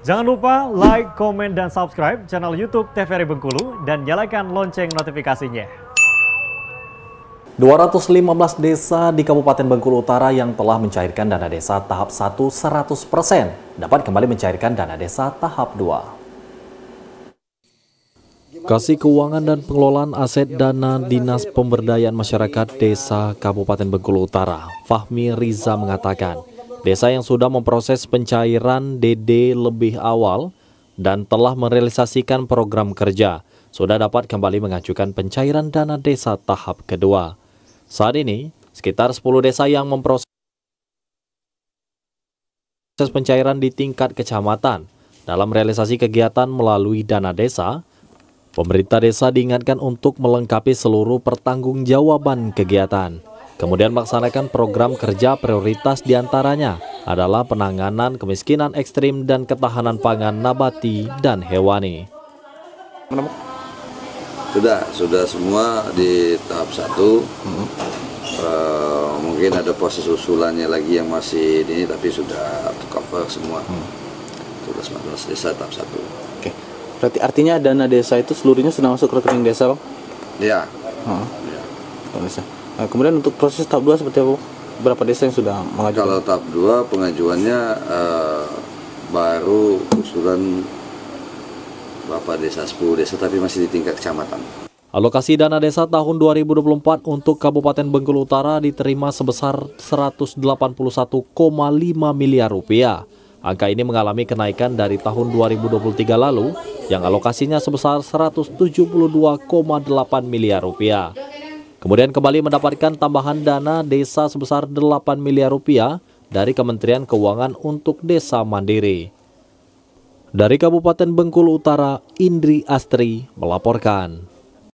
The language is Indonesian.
Jangan lupa like, komen, dan subscribe channel YouTube TVRI Bengkulu dan nyalakan lonceng notifikasinya. 215 desa di Kabupaten Bengkulu Utara yang telah mencairkan dana desa tahap 1 100% dapat kembali mencairkan dana desa tahap 2. Kasih Keuangan dan Pengelolaan Aset Dana Dinas Pemberdayaan Masyarakat Desa Kabupaten Bengkulu Utara, Fahmi Riza mengatakan, Desa yang sudah memproses pencairan DD lebih awal dan telah merealisasikan program kerja sudah dapat kembali mengajukan pencairan dana desa tahap kedua. Saat ini, sekitar 10 desa yang memproses pencairan di tingkat kecamatan dalam realisasi kegiatan melalui dana desa, pemerintah desa diingatkan untuk melengkapi seluruh pertanggungjawaban kegiatan. Kemudian melaksanakan program kerja prioritas diantaranya adalah penanganan kemiskinan ekstrim dan ketahanan pangan nabati dan hewani. Sudah, sudah semua di tahap satu. Hmm. Uh, mungkin ada proses usulannya lagi yang masih ini, tapi sudah cover semua. Hmm. Tugas matras desa tahap satu. Oke. Okay. Berarti artinya dana desa itu seluruhnya sudah masuk ke rekening desa, bang? Iya. Hmm. Ya. Nah, kemudian untuk proses tahap 2 seperti apa? Berapa desa yang sudah mengajukan? Kalau tahap 2 pengajuannya uh, baru usulan Bapak Desa 10 desa tapi masih di tingkat kecamatan. Alokasi dana desa tahun 2024 untuk Kabupaten Bengkulu Utara diterima sebesar 181,5 miliar rupiah. Angka ini mengalami kenaikan dari tahun 2023 lalu yang alokasinya sebesar 172,8 miliar rupiah. Kemudian kembali mendapatkan tambahan dana desa sebesar 8 miliar rupiah dari Kementerian Keuangan untuk desa mandiri. Dari Kabupaten Bengkulu Utara, Indri Astri melaporkan.